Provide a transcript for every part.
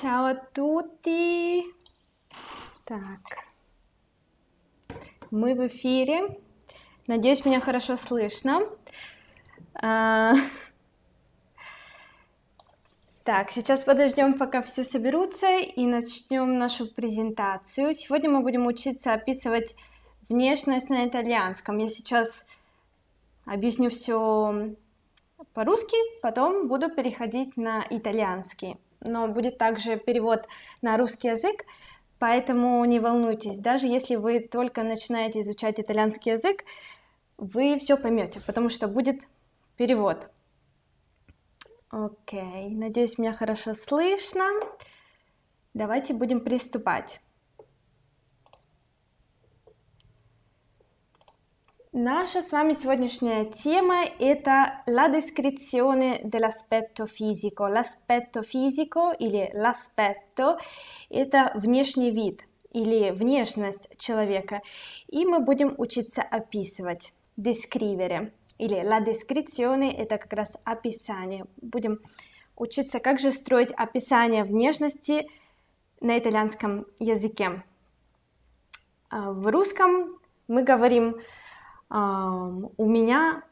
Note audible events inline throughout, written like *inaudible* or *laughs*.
Ciao a Так, мы в эфире. Надеюсь, меня хорошо слышно. А... Так, сейчас подождем, пока все соберутся, и начнем нашу презентацию. Сегодня мы будем учиться описывать внешность на итальянском. Я сейчас объясню все по-русски, потом буду переходить на итальянский но будет также перевод на русский язык, поэтому не волнуйтесь, даже если вы только начинаете изучать итальянский язык, вы все поймете, потому что будет перевод. Окей, надеюсь, меня хорошо слышно. Давайте будем приступать. Наша с вами сегодняшняя тема – это la descrizione dell'aspetto fisico. L'aspetto fisico или l'aspetto – это внешний вид или внешность человека. И мы будем учиться описывать, descrivere. Или la descrizione – это как раз описание. Будем учиться, как же строить описание внешности на итальянском языке. А, в русском мы говорим у меня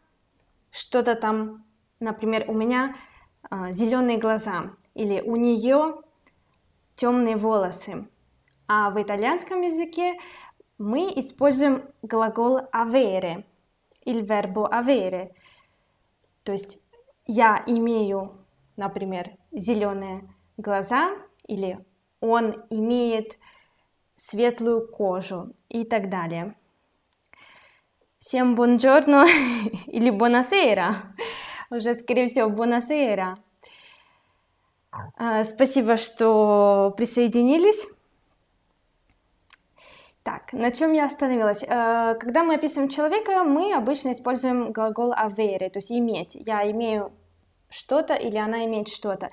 что-то там, например, у меня а, зеленые глаза или у нее темные волосы. А в итальянском языке мы используем глагол avere, или verbo avere. То есть я имею, например, зеленые глаза или он имеет светлую кожу и так далее. Всем бонжорно *laughs* или бонасера. Уже, скорее всего, бонасера. А, спасибо, что присоединились. Так, на чем я остановилась? Э, когда мы описываем человека, мы обычно используем глагол avere, то есть иметь. Я имею что-то или она имеет что-то.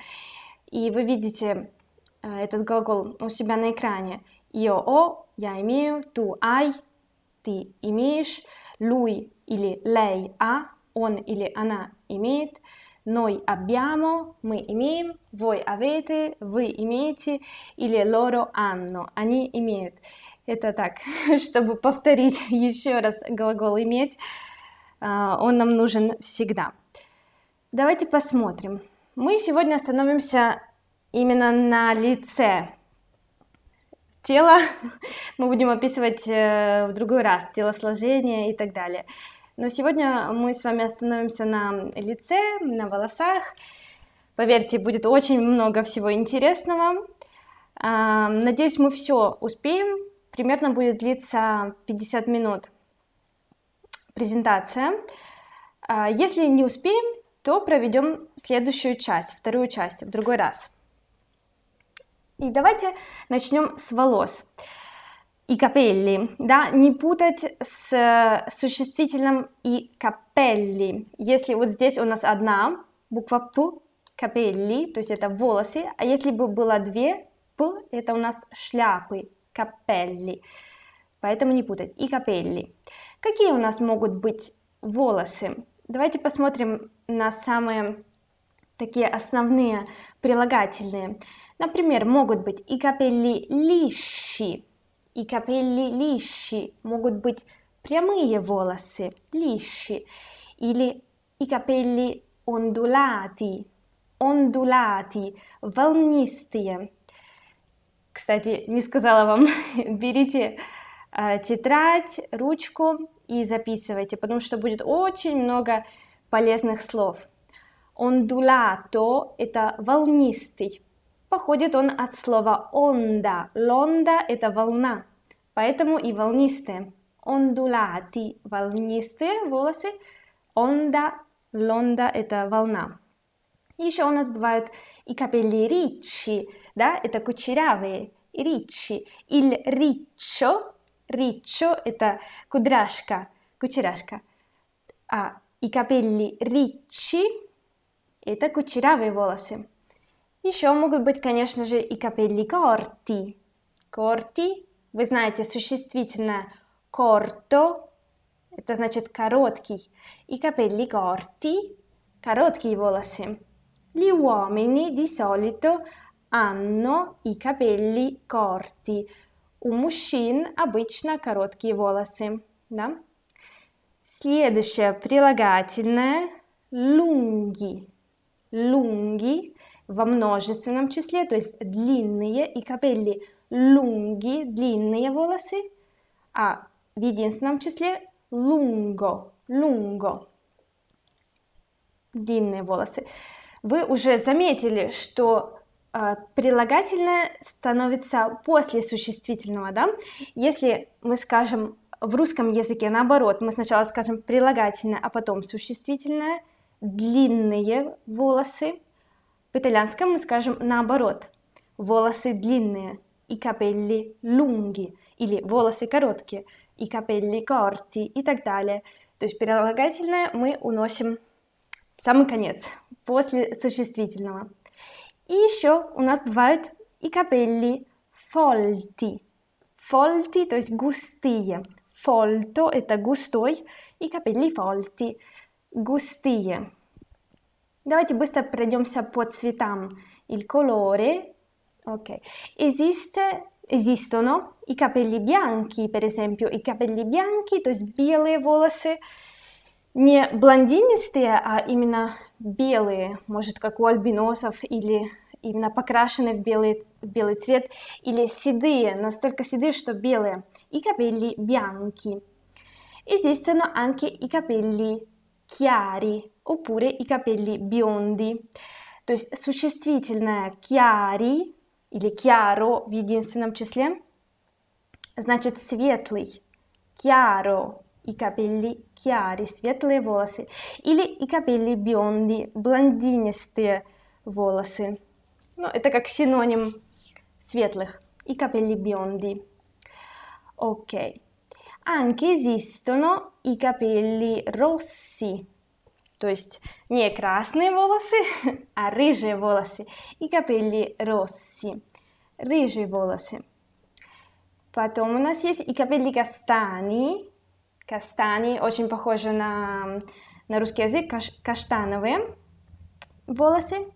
И вы видите э, этот глагол у себя на экране. Io, о, я имею, ту, ай, ты имеешь lui или lei ha, он или она имеет, noi abbiamo, мы имеем, voi avete, вы имеете, или loro hanno, они имеют. Это так, *laughs* чтобы повторить *laughs* еще раз глагол иметь, а, он нам нужен всегда. Давайте посмотрим. Мы сегодня остановимся именно на лице тело *laughs* мы будем описывать э, в другой раз, телосложение и так далее. Но сегодня мы с вами остановимся на лице, на волосах. Поверьте, будет очень много всего интересного. А, надеюсь, мы все успеем. Примерно будет длиться 50 минут презентация. А, если не успеем, то проведем следующую часть, вторую часть в другой раз. И давайте начнем с волос и капелли, да, не путать с э, существительным и капелли. Если вот здесь у нас одна буква П, капелли, то есть это волосы, а если бы было две П, это у нас шляпы, капелли. Поэтому не путать. И капелли. Какие у нас могут быть волосы? Давайте посмотрим на самые такие основные прилагательные. Например, могут быть и капелли лищи, и капелли лищи, могут быть прямые волосы, лищи, или и капелли ондулати, ондулати, волнистые. Кстати, не сказала вам, *laughs* берите э, тетрадь, ручку и записывайте, потому что будет очень много полезных слов. Ондулато – это волнистый, Походит он от слова «онда». «Лонда» — это волна, поэтому и волнистые. «Ондулати» — волнистые волосы, «онда», «лонда» — это волна. Еще у нас бывают и капелли ричи, да, это кучерявые, ричи, или ричо, ричо – это кудряшка, кучеряшка. А, и капелли ричи – это кучерявые волосы. Еще могут быть, конечно же, и капелли корти. Корти, вы знаете, существительное корто, это значит короткий, и капелли корти, короткие волосы. Ли uomini di solito hanno i capelli корти, У мужчин обычно короткие волосы, да? Следующее прилагательное – лунги. Лунги во множественном числе, то есть длинные и капелли лунги, длинные волосы, а в единственном числе лунго, лунго, длинные волосы. Вы уже заметили, что э, прилагательное становится после существительного, да? Если мы скажем в русском языке наоборот, мы сначала скажем прилагательное, а потом существительное, длинные волосы – в итальянском мы скажем наоборот. Волосы длинные и капелли лунги, или волосы короткие и капелли корти и так далее. То есть прилагательное мы уносим в самый конец, после существительного. И еще у нас бывают и капелли фольти. Фольти, то есть густые. Фольто – это густой, и капелли фольти – густые. Давайте быстро пройдемся по цветам. Il colore, ok. Esiste, esistono i capelli bianchi, per esempio, i capelli bianchi, то есть белые волосы, не блондинистые, а именно белые, может, как у альбиносов или именно покрашены в белый, белый цвет, или седые, настолько седые, что белые. И capelli bianchi. Esistono anche i capelli chiari, oppure i capelli biondi. То есть существительное chiari или chiaro в единственном числе значит светлый, chiaro, и capelli chiari, светлые волосы, или и capelli biondi, блондинистые волосы. Ну, это как синоним светлых, и capelli biondi. Ok. Anche esistono i capelli rossi, то есть не красные волосы, *laughs* а рыжие волосы и капелли росси. Рыжие волосы. Потом у нас есть и капелли кастани. Кастани очень похожи на, на русский язык, каш, каштановые волосы.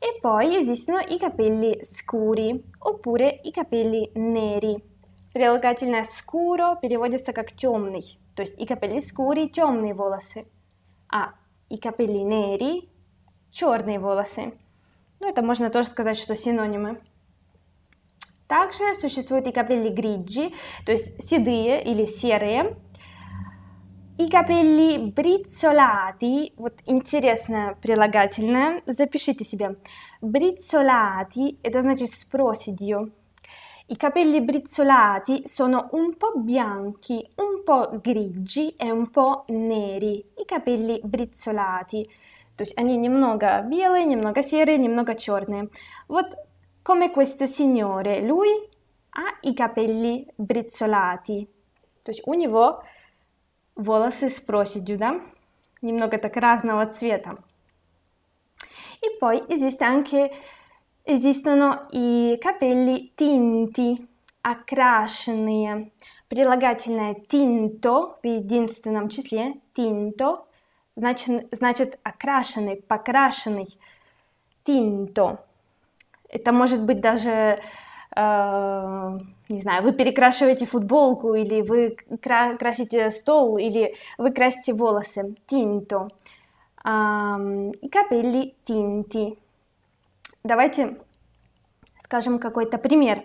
И poi esistono i capelli scuri oppure i capelli neri. Прилагательное scuro переводится как темный, то есть и капелли scuri темные волосы а и капелли нери – черные волосы. Ну, это можно тоже сказать, что синонимы. Также существуют и капелли гриджи, то есть седые или серые. И капелли брицолати, вот интересное прилагательное, запишите себе. Брицолати – это значит с проседью. I capelli brizzolati sono un po' bianchi, un po' grigi e un po' neri. I capelli brizzolati. То есть они немного белые, немного серые, немного черные. Вот come questo signore, lui ha i capelli brizzolati. То есть у него волосы с проседью, да? Немного так разного цвета. И poi esiste anche Esistono и capelli tinti, окрашенные. Прилагательное tinto в единственном числе tinto значит, значит окрашенный, покрашенный. Tinto. Это может быть даже, э, не знаю, вы перекрашиваете футболку, или вы кра- красите стол, или вы красите волосы. Tinto. Эм, и tinti. Давайте скажем какой-то пример.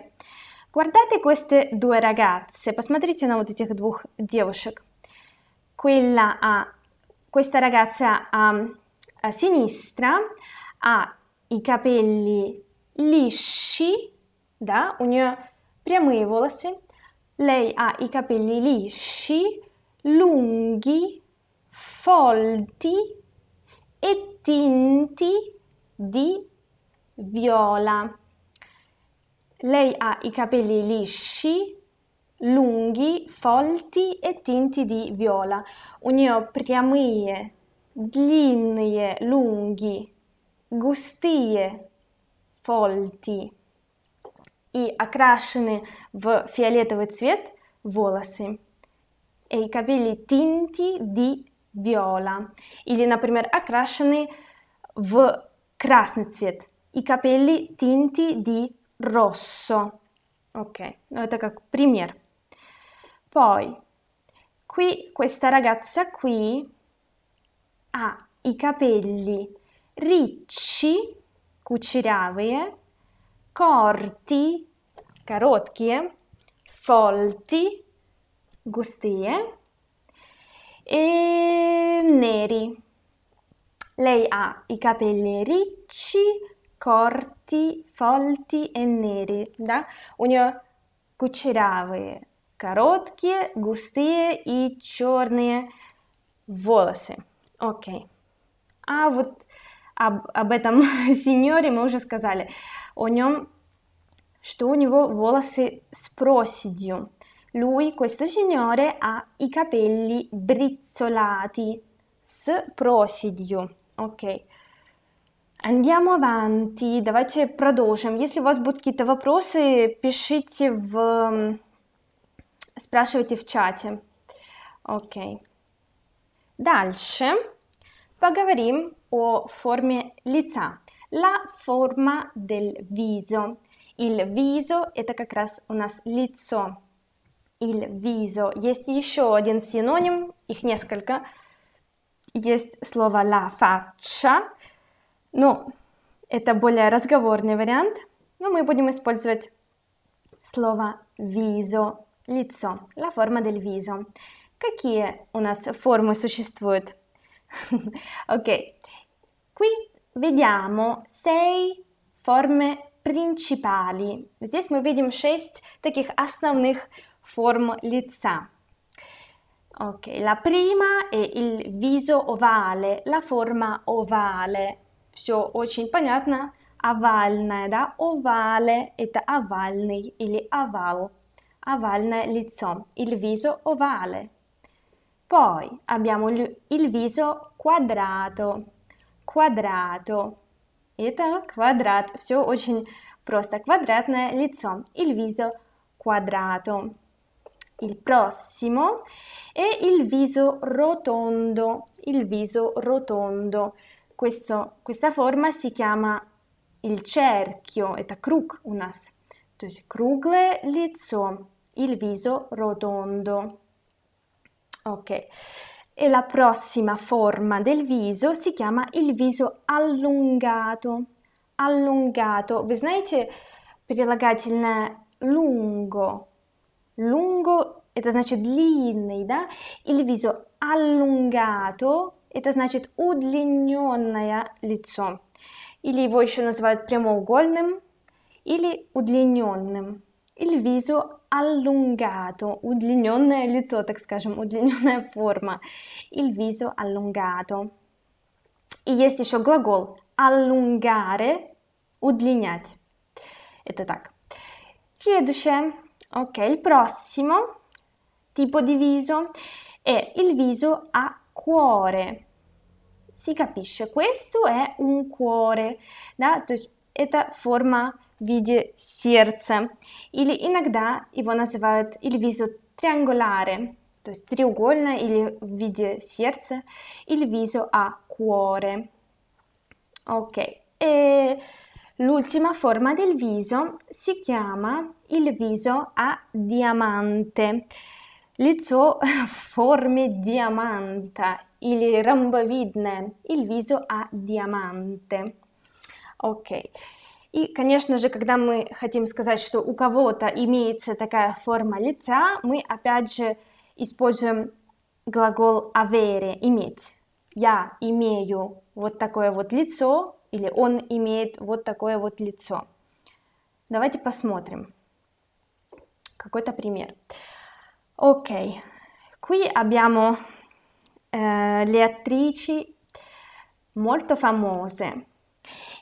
Guardate queste due ragazze. Посмотрите на вот этих двух девушек. Quella a, questa ragazza a, a sinistra ha i capelli lisci, да, у нее прямые волосы. Lei ha i capelli lisci, lunghi, folti e tinti di viola. Lei ha i capelli lisci, lunghi, folti e tinti di viola. Unio priamie, dlinje, lunghi, густые, фольти. И окрашены в фиолетовый цвет волосы. И капели тинти ди виола. Или, например, окрашены в красный цвет – i capelli tinti di rosso. Ok, premier. Poi, qui questa ragazza qui ha i capelli ricci, cuciravie, eh, corti, carotchie, eh, folti, gustie eh, e neri. Lei ha i capelli ricci, corti, folti e neri. Да? У нее кучерявые, короткие, густые и черные волосы. Окей. Okay. А вот об, об этом сеньоре мы уже сказали. О нем, что у него волосы с проседью. Lui, questo signore, ha i capelli brizzolati, s prosidio, ok? Andiamo avanti, давайте продолжим. Если у вас будут какие-то вопросы, пишите в... спрашивайте в чате. Окей. Okay. Дальше поговорим о форме лица. La forma del viso. Il viso – это как раз у нас лицо. Il viso. Есть еще один синоним, их несколько. Есть слово la faccia – Ну, это более разговорный вариант, но мы будем использовать слово viso, лицо, la forma del viso. Какие у нас формы существуют? ok, qui vediamo sei forme principali. Здесь мы видим шесть таких основных форм лица. Ok, la prima è il viso ovale, la forma ovale все очень понятно. Овальное, да, овале – это овальный или овал, овальное лицо, il viso ovale. Poi abbiamo il viso quadrato, quadrato. Это квадрат, все очень просто. Квадратное лицо, il viso quadrato. Il prossimo è il viso rotondo, il viso rotondo questo, questa forma si chiama il cerchio, это круг у нас, то есть круглое лицо, il viso rotondo. Ok, e la prossima forma del viso si chiama il viso allungato. Allungato, вы знаете, прилагательное lungo. Lungo, это значит длинный, да? Il viso allungato Это значит удлиненное лицо. Или его еще называют прямоугольным или удлиненным. Или визу allungato, удлиненное лицо, так скажем, удлиненная форма. Или визу allungato. И есть еще глагол allungare, удлинять. Это так. Следующее. Ok, il prossimo tipo di viso è il viso a cuore. Si capisce, questo è un cuore. Да? То есть это форма в виде сердца. Или иногда его называют или визу triangolare, то есть треугольное или в виде сердца, или визу a cuore. Ok, e l'ultima forma del viso si chiama il viso a diamante. Лицо *laughs* в форме диаманта или ромбовидное, il viso a diamante. Окей. И, конечно же, когда мы хотим сказать, что у кого-то имеется такая форма лица, мы опять же используем глагол avere, иметь. Я имею вот такое вот лицо, или он имеет вот такое вот лицо. Давайте посмотрим. Какой-то пример. Пример. Ok, qui abbiamo eh, le attrici molto famose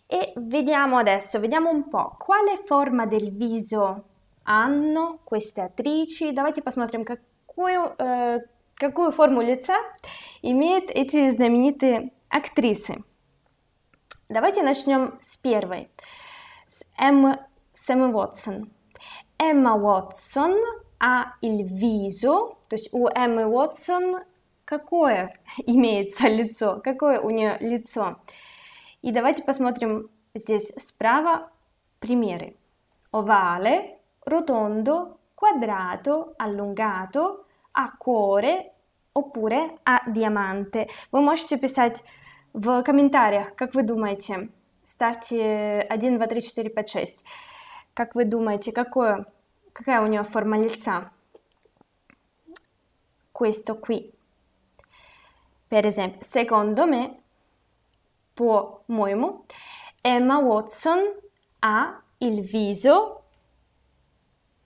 e vediamo adesso, vediamo un po' quale forma del viso hanno queste attrici. Давайте посмотрим, какую, э, какую форму лица имеют эти знаменитые актрисы. Давайте начнем с первой, с Эммы, с Эммы Уотсон. Эмма Уотсон а il viso, то есть у Эммы Уотсон какое *laughs* имеется лицо, какое у нее лицо. И давайте посмотрим здесь справа примеры. Ovale, rotondo, квадрато, allungato, a cuore oppure a diamante. Вы можете писать в комментариях, как вы думаете. Ставьте 1, 2, 3, 4, 5, 6. Как вы думаете, какое Какая у нее форма лица? Questo qui. Per esempio, secondo me, по-моему, Emma Watson ha il viso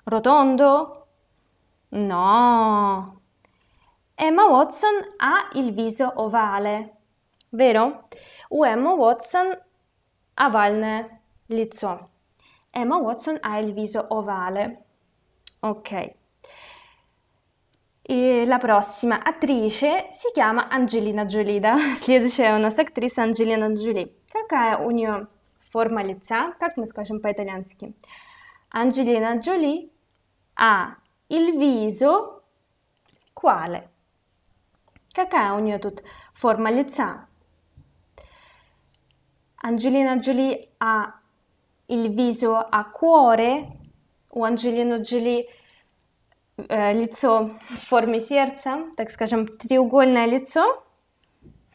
rotondo. No. Emma Watson ha il viso ovale, vero? У Emma Watson овальное лицо. Emma Watson ha il viso ovale. Ok. E la prossima attrice si chiama Angelina Jolie, да? Следующая у нас актриса Анджелина Джоли. Какая у нее форма лица, как мы скажем по-итальянски? Angelina Jolie ha il viso quale? Какая у нее тут форма лица? Angelina Jolie ha il viso a cuore у Анджелину Джоли э, лицо в форме сердца, так скажем, треугольное лицо.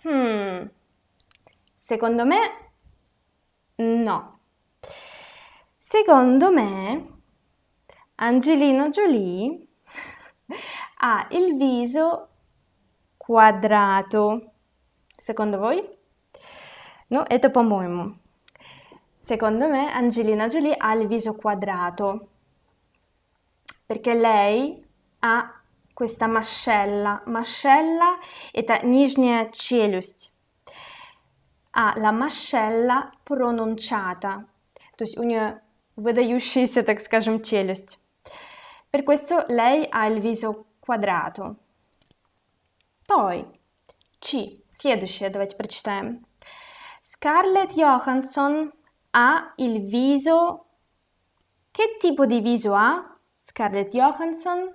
Хм. Secondo me no. *laughs* Secondo me Angelino Jolie ha il viso quadrato. Secondo voi? No, это dopo моему Secondo me Angelina Jolie ha il viso quadrato perché lei ha questa mascella, mascella это нижняя челюсть, ha la mascella pronunciata, то есть у нее выдающаяся, так скажем, челюсть. Per questo lei ha il viso quadrato. Poi, C. Следующее давайте прочитаем. Scarlett Johansson ha il viso... Che tipo di viso ha? Scarlett Johansson,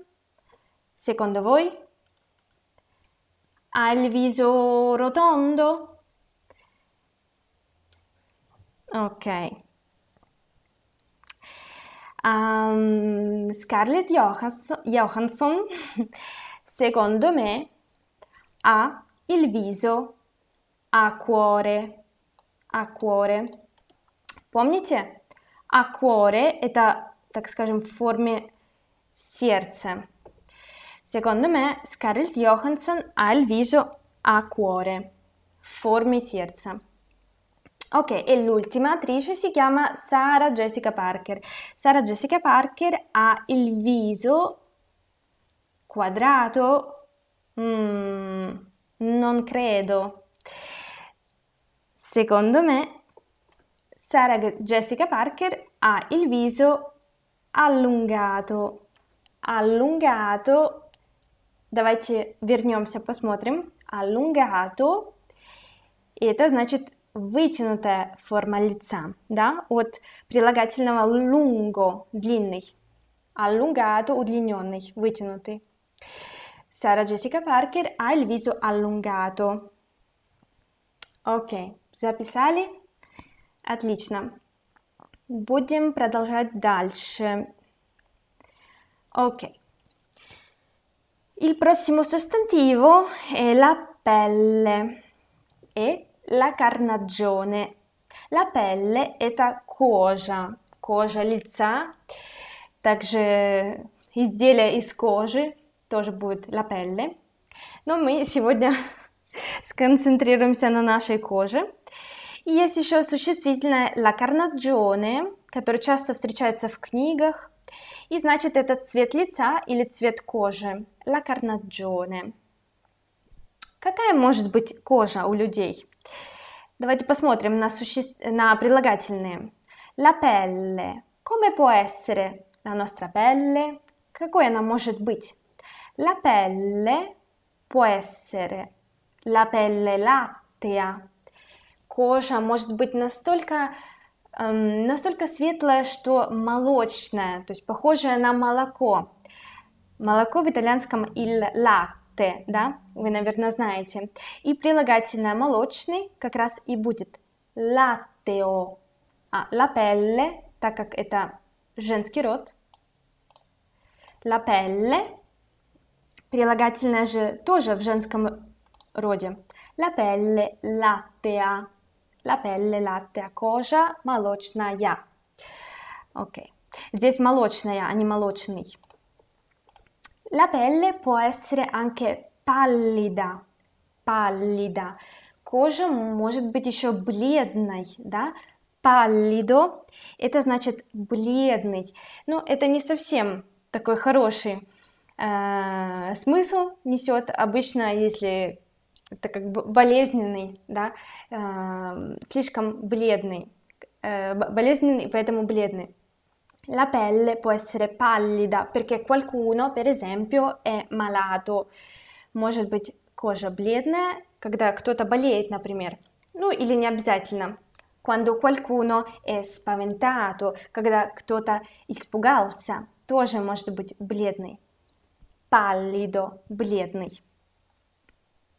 secondo voi? Ha il viso rotondo? Ok. Um, Scarlett Johansson, *laughs* secondo me, ha il viso a cuore. A cuore. Помните? А куоре – это, так скажем, в форме Sierze. Secondo me Scarlett Johansson ha il viso a cuore. Formi Sierze. Ok, e l'ultima attrice si chiama Sara Jessica Parker. Sara Jessica Parker ha il viso quadrato? Mm, non credo. Secondo me, Sara Jessica Parker ha il viso allungato. allungato. Давайте вернемся, посмотрим. Allungato. И это значит вытянутая форма лица, да, от прилагательного lungo, длинный, allungato, удлиненный, вытянутый. Сара Джессика Паркер ha il viso allungato. Окей, okay. записали? Отлично. Будем продолжать дальше. Ok. Il prossimo sostantivo è la pelle e la carnagione. La pelle это кожа. Кожа лица. Также изделие из кожи тоже будет la pelle. Но мы сегодня сконцентрируемся на нашей коже. И есть еще существительное la carnagione, который часто встречается в книгах. И значит, это цвет лица или цвет кожи. La carnagione. Какая может быть кожа у людей? Давайте посмотрим на, суще... на прилагательные. La pelle. Come può essere la nostra pelle? Какой она может быть? La pelle può essere la pelle lattea. Кожа может быть настолько эм, настолько светлая, что молочная, то есть похожая на молоко. Молоко в итальянском il latte, да, вы, наверное, знаете. И прилагательное молочный как раз и будет латтео, а la pelle, так как это женский род, la pelle, прилагательное же тоже в женском роде, la pelle lattea, La pelle, latte, кожа, молочная. Окей. Okay. Здесь молочная, а не молочный. La pelle può essere anche pallida, pallida. Кожа может быть еще бледной, да? Pallido – это значит бледный. Ну, это не совсем такой хороший э, смысл несет. Обычно, если это как бы болезненный, да, э, слишком бледный, э, болезненный, поэтому бледный. La pelle può essere pallida perché qualcuno, per esempio, è malato. Может быть, кожа бледная, когда кто-то болеет, например. Ну или не обязательно. Quando qualcuno è spaventato, когда кто-то испугался, тоже может быть бледный. Pallido, бледный.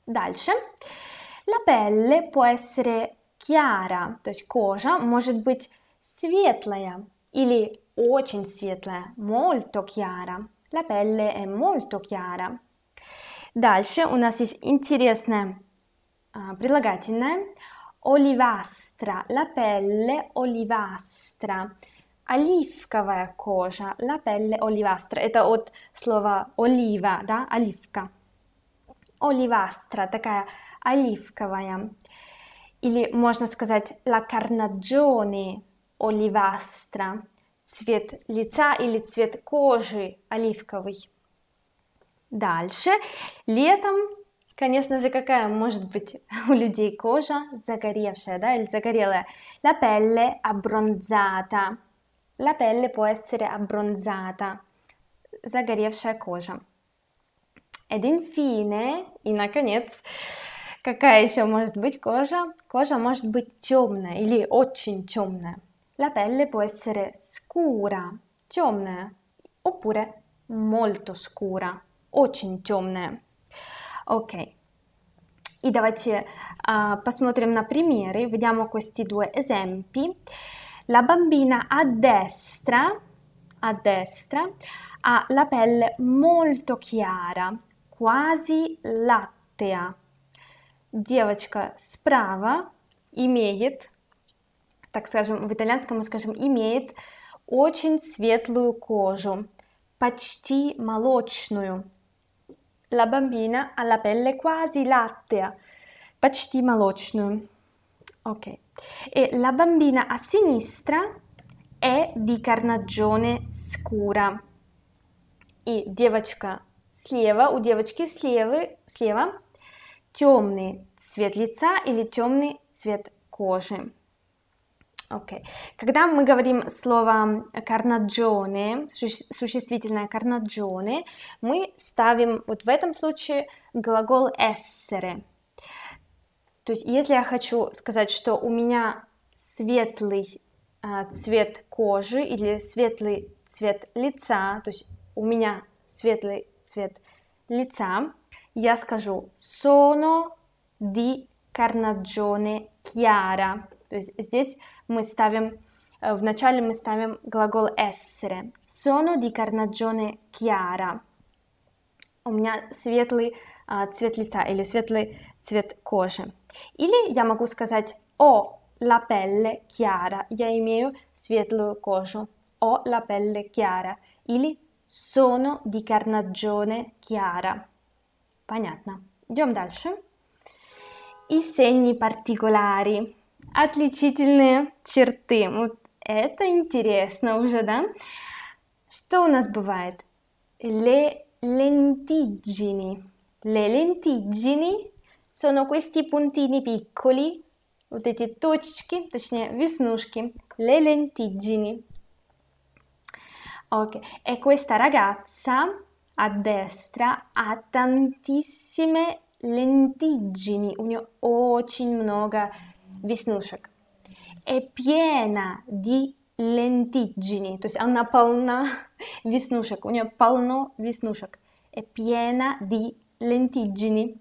Дальше. La pelle può essere chiara, то есть кожа может быть светлая или очень светлая, molto chiara. La pelle è molto chiara. Дальше у нас есть интересное а, прилагательное. Olivastra, la pelle olivastra. Оливковая кожа, la pelle olivastra. Это от слова олива, да, оливка. оливастра, такая оливковая. Или можно сказать la carnagione оливастра, цвет лица или цвет кожи оливковый. Дальше, летом, конечно же, какая может быть у людей кожа загоревшая, да, или загорелая? La pelle abbronzata. La pelle può essere abbronzata. Загоревшая кожа. Ed infine, и наконец, какая еще может быть кожа? Кожа может быть темная или очень темная. La pelle può essere scura, темная, oppure molto scura, очень темная. Окей. Okay. И давайте uh, посмотрим на примеры, vediamo questi due esempi. La bambina a destra, a destra ha la pelle molto chiara, quasi lattea. Девочка справа имеет, так скажем, в итальянском мы скажем имеет очень светлую кожу, почти молочную. La bambina ha la pelle quasi lattea, почти молочную. Ok. E э, la bambina a sinistra è di carnagione scura. И девочка слева, у девочки слева, слева темный цвет лица или темный цвет кожи. Okay. Когда мы говорим слово карнаджоны существительное карнаджоны, мы ставим вот в этом случае глагол «эссере». То есть если я хочу сказать, что у меня светлый э, цвет кожи или светлый цвет лица, то есть у меня светлый цвет лица, я скажу «sono di carnagione chiara». То есть здесь мы ставим, э, в начале мы ставим глагол «essere». «Sono di carnagione chiara». У меня светлый а, цвет лица или светлый цвет кожи. Или я могу сказать «О, la pelle chiara». Я имею светлую кожу. «О, la pelle chiara». Или Sono di carnagione chiara. Понятно. Идем дальше. И сенни particolari. Отличительные черты. Вот это интересно уже, да? Что у нас бывает? Le lentiggini. Le lentiggini sono questi puntini piccoli, вот эти точечки, точнее веснушки. Le lentiggini. Ok, e questa ragazza a destra ha tantissime lentiggini, у нее очень много веснушек. È piena di lentiggini, то есть она полна веснушек, у нее полно веснушек. È piena di lentiggini.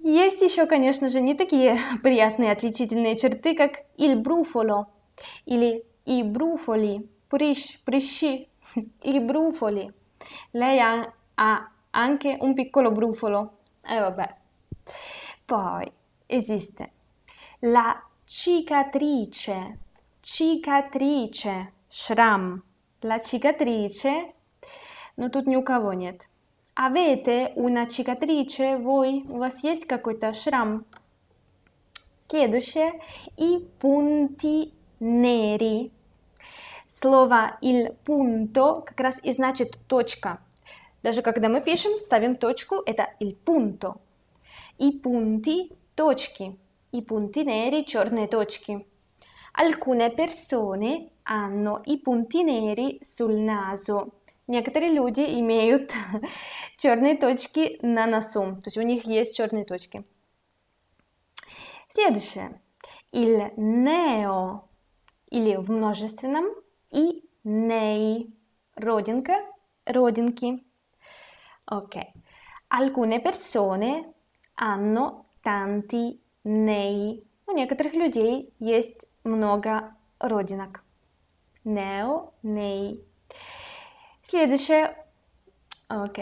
Есть еще, конечно же, не такие приятные отличительные черты, как il brufolo или i brufoli. Prish, Prishi, *laughs* i brufoli. Lei ha, ha anche un piccolo brufolo. E eh, vabbè. Poi esiste la cicatrice, cicatrice, shram. La cicatrice, но тут ни у Avete una cicatrice voi? У вас есть какой-то шрам? Следующее. И пунти neri. Слово «il punto» как раз и значит «точка». Даже когда мы пишем, ставим точку, это «il punto». И пунти – точки. И пунти нери – черные точки. Alcune persone hanno i punti neri sul naso. Некоторые люди имеют *laughs* черные точки на носу, то есть у них есть черные точки. Следующее. Il neo или в множественном – и nei, родинка, родинки. Ok, alcune persone hanno tanti nei. У некоторых людей есть много родинок. Neo, nei. Следующее. Ok,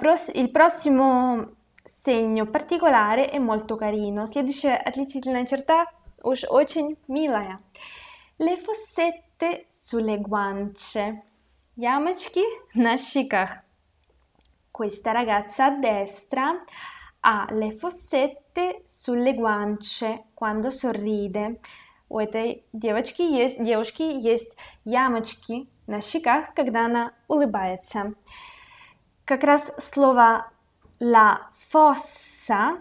прос... il prossimo segno particolare è molto carino. Следующая отличительная черта уж очень милая. Le fossette queste sulle guance, ямочки на щеках. Questa ragazza a destra ha le fossette sulle guance quando sorride. У этой девочки есть, девушки есть ямочки на щеках, когда она улыбается. Как раз слово la fossa,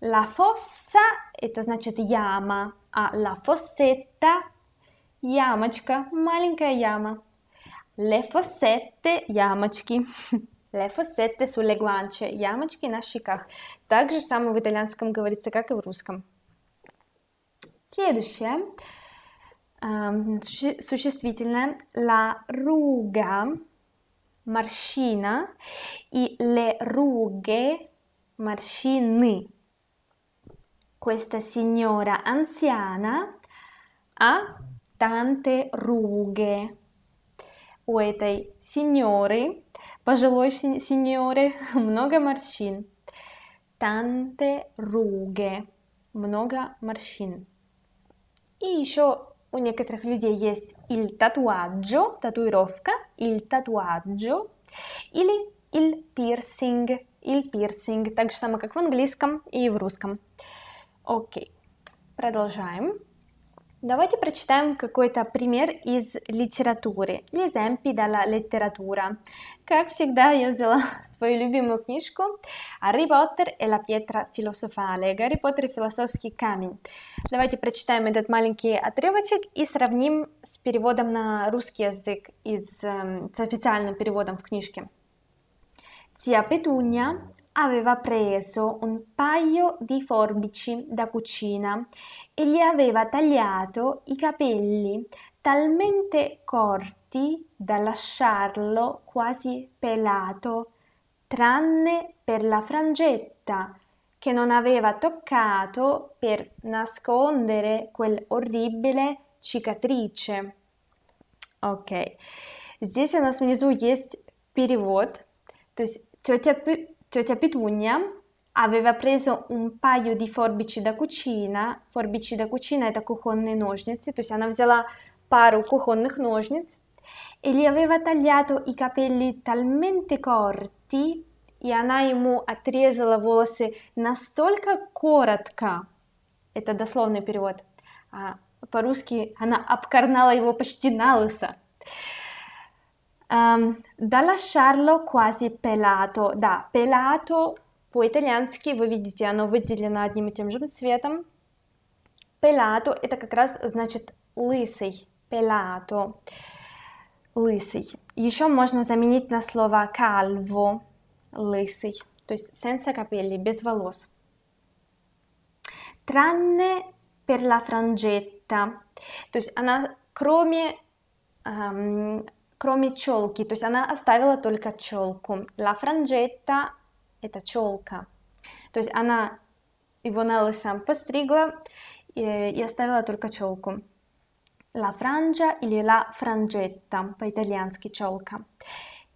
la fossa, это значит яма, а la fossetta Ямочка, маленькая яма. Le fossette, ямочки. *laughs* Le fossette sulle guance, ямочки на щеках. Так же самое в итальянском говорится, как и в русском. Следующее. Эм, существительное. La ruga, морщина. И le rughe, морщины. Questa signora anziana ha tante rughe. У этой сеньоры, пожилой сеньоры, *laughs* много морщин. Tante ruge. Много морщин. И еще у некоторых людей есть il tatuaggio, татуировка, il tatuaggio, или il piercing, il piercing, так же самое, как в английском и в русском. Окей, okay. продолжаем. Давайте прочитаем какой-то пример из литературы, или esempi dalla letteratura. Как всегда, я взяла *laughs* свою любимую книжку «Гарри Поттер и la pietra filosofale» «Гарри Поттер и философский камень». Давайте прочитаем этот маленький отрывочек и сравним с переводом на русский язык, из, эм, с официальным переводом в книжке. Зia Petunia aveva preso un paio di forbici da cucina e gli aveva tagliato i capelli talmente corti da lasciarlo quasi pelato, tranne per la frangetta che non aveva toccato per nascondere quell'orribile cicatrice. Ok, здесь у нас внизу есть перевод, то есть тетя Tiotia Petugna aveva preso un paio di forbici da cucina. Forbici da cucina – это кухонные ножницы. То есть она взяла пару кухонных ножниц e gli aveva tagliato i capelli talmente corti, и она ему отрезала волосы настолько коротко, это дословный перевод, по-русски она обкорнала его почти на лысо, um, ehm, da lasciarlo quasi pelato. Да, pelato по-итальянски, вы видите, оно выделено одним и тем же цветом. Pelato – это как раз значит лысый, pelato, лысый. Еще можно заменить на слово calvo, лысый, то есть senza capelli, без волос. Tranne per la frangetta, то есть она, кроме эм, кроме челки, то есть она оставила только челку. La frangetta – это челка. То есть она его на лысам постригла и, и оставила только челку. La frangia или la frangetta, по-итальянски челка,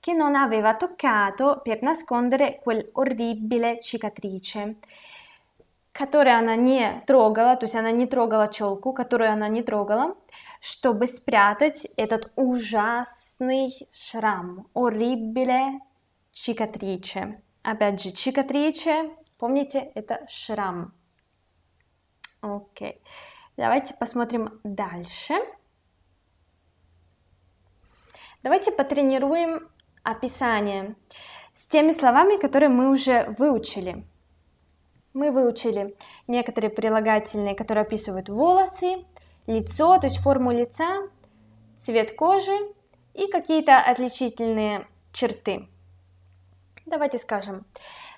che non aveva toccato per nascondere quell'orribile cicatrice, которую она не трогала, то есть она не трогала челку, которую она не трогала, чтобы спрятать этот ужасный шрам «Орибиле чикатриче». Опять же, чикатриче, помните, это шрам. Окей, давайте посмотрим дальше. Давайте потренируем описание с теми словами, которые мы уже выучили. Мы выучили некоторые прилагательные, которые описывают волосы, лицо, то есть форму лица, цвет кожи и какие-то отличительные черты. Давайте скажем.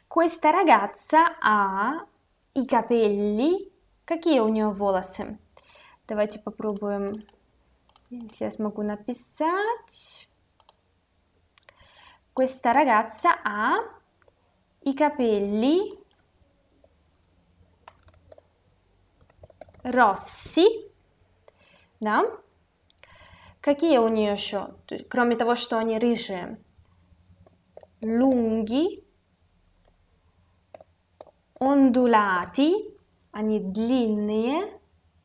Questa ragazza ha i capelli. Какие у нее волосы? Давайте попробуем, если я смогу написать. Questa ragazza ha i capelli rossi да? Какие у нее еще, кроме того, что они рыжие? Лунги, ондулати, они длинные,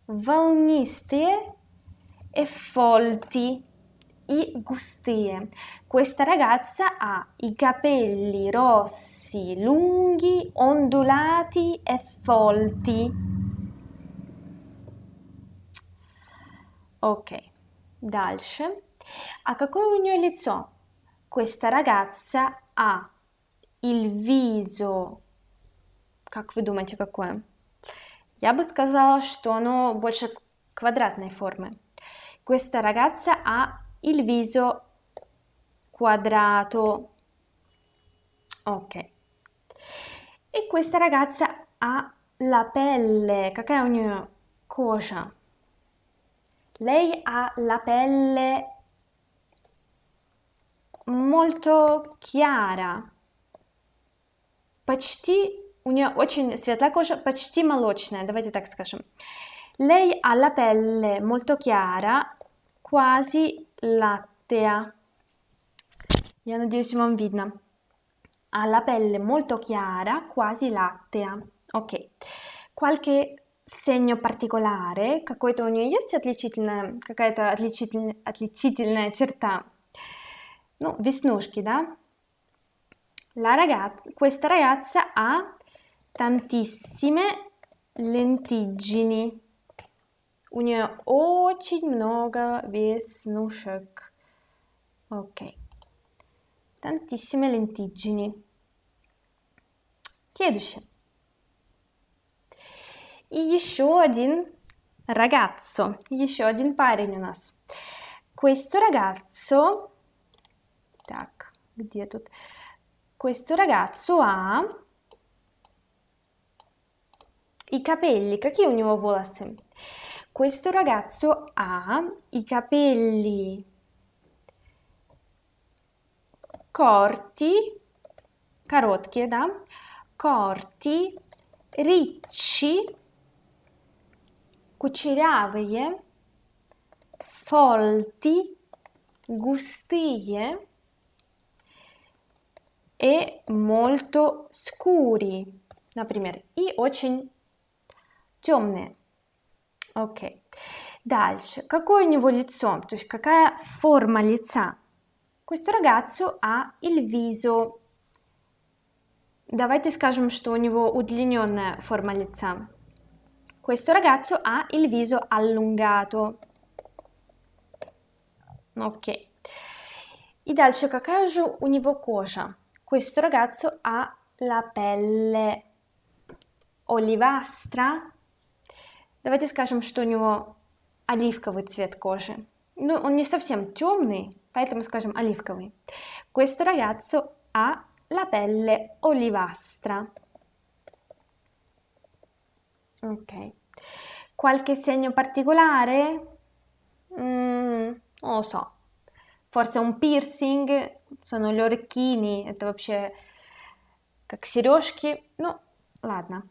волнистые e folti e gustie. Questa ragazza ha i capelli rossi, lunghi, ondulati e folti. Ok, дальше. А какое у нее лицо? Questa ragazza ha il viso. Как вы думаете, какое? Я бы сказала, что оно больше квадратной формы. Questa ragazza ha il viso quadrato. Ok. E questa ragazza ha la pelle. Какая у нее кожа? Lei ha la pelle molto chiara, почти, у нее очень светлая кожа, почти молочная, давайте так скажем. Lei ha la pelle molto chiara, quasi lattea. Я надеюсь, вам видно. Ha la pelle molto chiara, quasi lattea. Ok, qualche segno particolare, какой-то у нее есть отличительная, какая-то отличитель, отличительная черта? Ну, веснушки, да? La ragazza, questa ragazza ha tantissime lentiggini. У нее очень много веснушек. Ok. Tantissime lentiggini. Chiedusce. И еще один ragazzo, еще один парень у нас. Questo ragazzo, так, где тут? Questo ragazzo ha i capelli, какие у него волосы? Questo ragazzo ha i capelli corti, короткие, да? Corti, ricci, кучерявые, фолти, густые и molto scuri, например, и очень темные. Окей. Дальше. Какое у него лицо? То есть какая форма лица? Questo ragazzo ha il viso. Давайте скажем, что у него удлиненная форма лица. Questo ragazzo ha il viso allungato. Ok. И дальше, какая же у него кожа? Questo ragazzo ha la pelle olivastra. Давайте скажем, что у него оливковый цвет кожи. Ну, он не совсем темный, поэтому скажем оливковый. Questo ragazzo ha la pelle olivastra. Ok. Qualche segno particolare? Mm, non lo so. Forse un piercing, sono ли оркини, это вообще как сережки. Ну, ладно,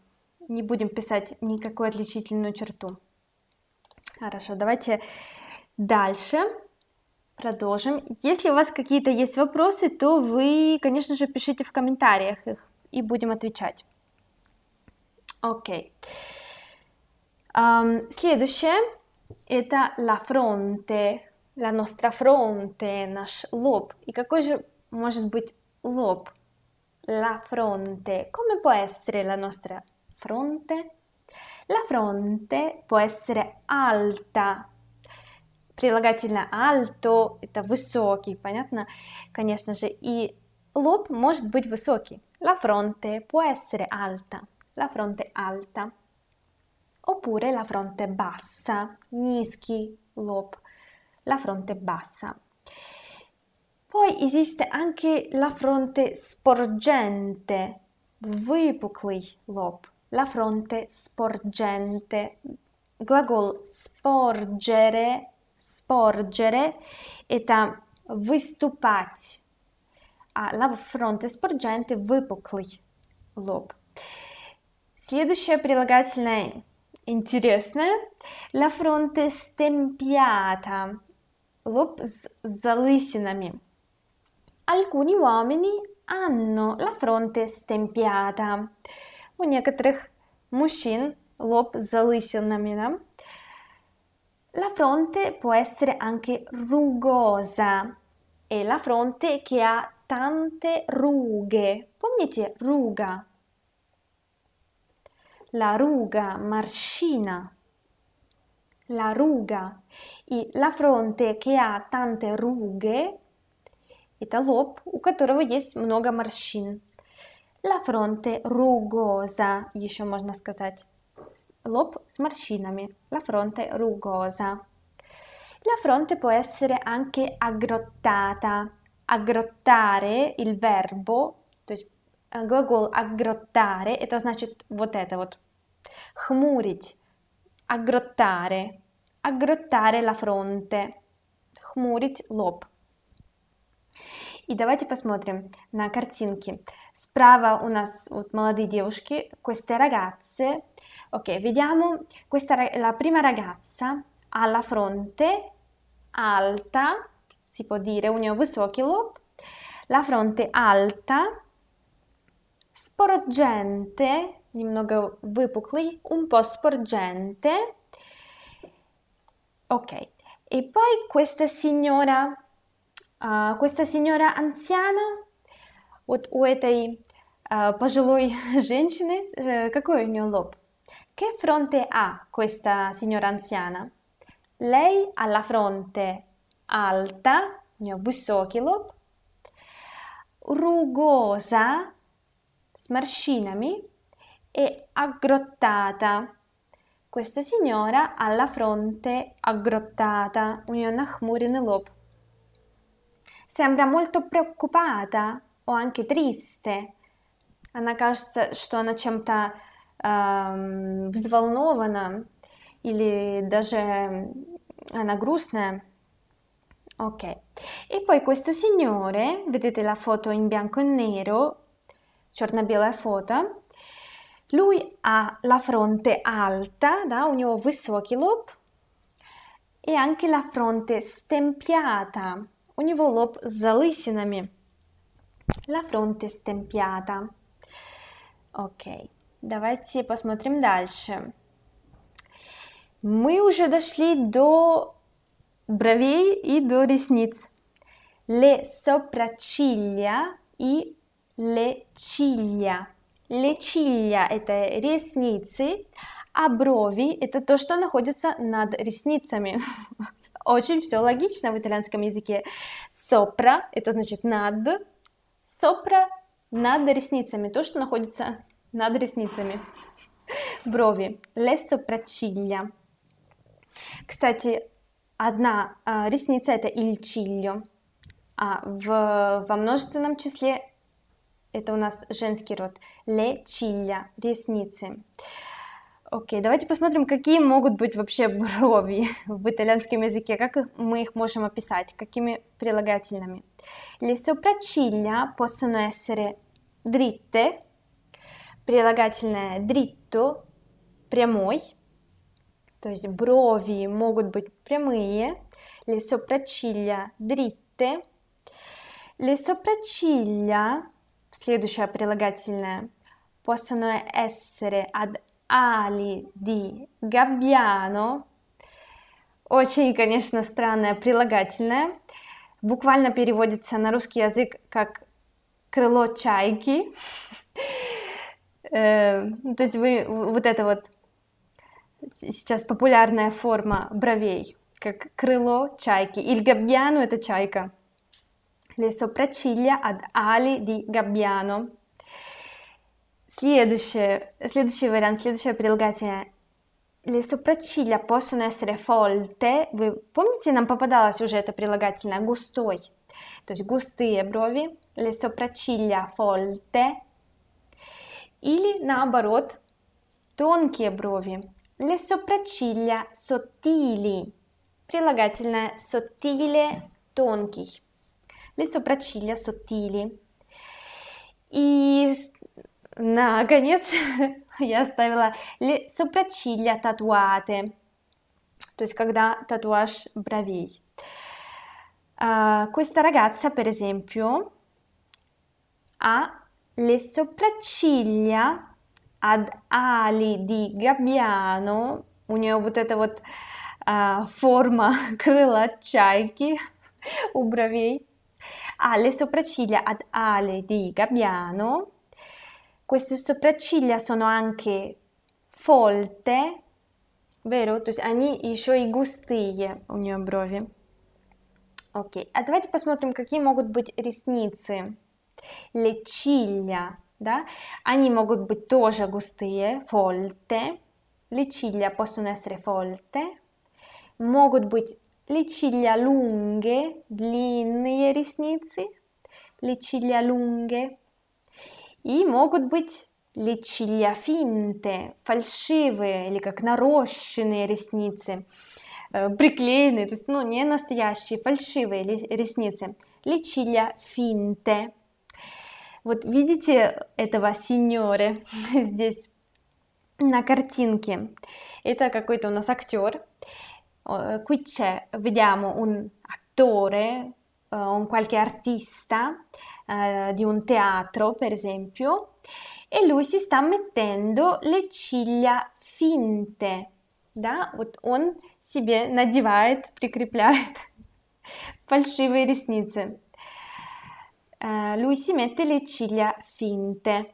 не будем писать никакую отличительную черту. Хорошо, давайте дальше продолжим. Если у вас какие-то есть вопросы, то вы, конечно же, пишите в комментариях их и будем отвечать. Окей. Okay. Um, следующее – это la fronte, la nostra fronte, наш лоб. И какой же может быть лоб? La fronte. Come può essere la nostra fronte? La fronte può essere alta. Прилагательное alto – это высокий, понятно? Конечно же, и лоб может быть высокий. La fronte può essere alta. La fronte alta. oppure la fronte bassa, niski lob, la fronte bassa. Poi esiste anche la fronte sporgente, выпуклый лоб, la fronte sporgente. Glagol sporgere, sporgere это выступать, а la fronte sporgente выпуклый лоб. Следующее прилагательное Интересное. La fronte stempiata. Лоб с залысинами. Alcuni uomini hanno la fronte stempiata. У некоторых мужчин лоб с залысинами. Да? La fronte può essere anche rugosa. È la fronte che ha tante rughe. Помните, ruga, la ruga marcina, la ruga, и la fronte che ha tante rughe, это лоб, у которого есть много морщин. La fronte rugosa, еще можно сказать. Лоб с морщинами. La fronte rugosa. La fronte può essere anche aggrottata. Aggrottare il verbo, то есть глагол агроттare, это значит вот это вот. Хмурить, агроттare, агроттare la fronte, хмурить лоб. И давайте посмотрим на картинки. Справа у нас вот, молодые девушки, queste ragazze. Ok, vediamo, questa, la prima ragazza ha la fronte alta, si può dire, у нее высокий лоб, la fronte alta, sporgente, немного выпуклый, un po' sporgente. Ok, e poi questa signora, uh, questa signora anziana, вот у этой uh, пожилой *laughs* женщины, uh, какой у нее лоб? Che fronte ha questa signora anziana? Lei ha la fronte alta, у нее высокий лоб, rugosa, smarcinami e aggrottata. Questa signora ha la fronte aggrottata, у нее лоб. Sembra molto preoccupata o anche triste. Она кажется, что она чем-то э, взволнована или даже она грустная. Ok, e poi questo signore, vedete la foto in bianco e nero, черно-белое фото. Lui ha la fronte alta, да, у него высокий лоб, и anche la fronte stempiata, у него лоб с залысинами. La fronte stempiata. Окей, давайте посмотрим дальше. Мы уже дошли до бровей и до ресниц. Le sopracciglia и le ciglia. Le ciglia – это ресницы, а брови – это то, что находится над ресницами. *laughs* Очень все логично в итальянском языке. Сопра – это значит над. Сопра – над ресницами, то, что находится над ресницами. *laughs* Брови. Le sopracciglia. Кстати, одна а, ресница – это il ciglio, а в, во множественном числе это у нас женский род. Ле чилля, ресницы. Окей, давайте посмотрим, какие могут быть вообще брови в итальянском языке, как мы их можем описать, какими прилагательными. Le sopracciglia possono essere dritte, прилагательное dritto, прямой, то есть брови могут быть прямые. Le sopracciglia dritte. Le sopracciglia Следующее прилагательное. Possono essere ad ali di gabbiano. Очень, конечно, странное прилагательное. Буквально переводится на русский язык как крыло чайки. Э, ну, то есть вы вот это вот сейчас популярная форма бровей, как крыло чайки. Иль габьяну это чайка. le sopracciglia ad ali di gabbiano. Следующее, следующий вариант, следующее прилагательное. Le sopracciglia possono essere folte. Вы помните, нам попадалось уже это прилагательное густой. То есть густые брови. Le sopracciglia folte. Или наоборот, тонкие брови. Le sopracciglia sottili. Прилагательное sottile, тонкий le sopracciglia sottili. И наконец я оставила sopracciglia татуаты, то есть когда татуаж бровей. Uh, questa ragazza, per esempio, ha le sopracciglia ad ali di gabbiano, у нее вот эта вот uh, форма крыла чайки у бровей ha le sopracciglia ad ale di gabbiano, queste sopracciglia sono anche folte, vero? То есть они еще и густые у нее брови. Окей, а давайте посмотрим, какие могут быть ресницы. Le ciglia, да? Они могут быть тоже густые, фольте. Le ciglia possono essere folte. Могут быть le ciglia lunghe, длинные ресницы, le ciglia lunghe. И могут быть le ciglia finte, фальшивые или как нарощенные ресницы, э, приклеенные, то есть, ну, не настоящие, фальшивые ресницы. Le ciglia finte. Вот видите этого сеньоре *laughs* здесь на картинке? Это какой-то у нас актер, Oh, eh, qui c'è, vediamo un attore, uh, un qualche artista uh, di un teatro, per esempio, e lui si sta mettendo le ciglia finte. Да, вот он себе надевает, прикрепляет фальшивые ресницы. Lui si mette le ciglia finte.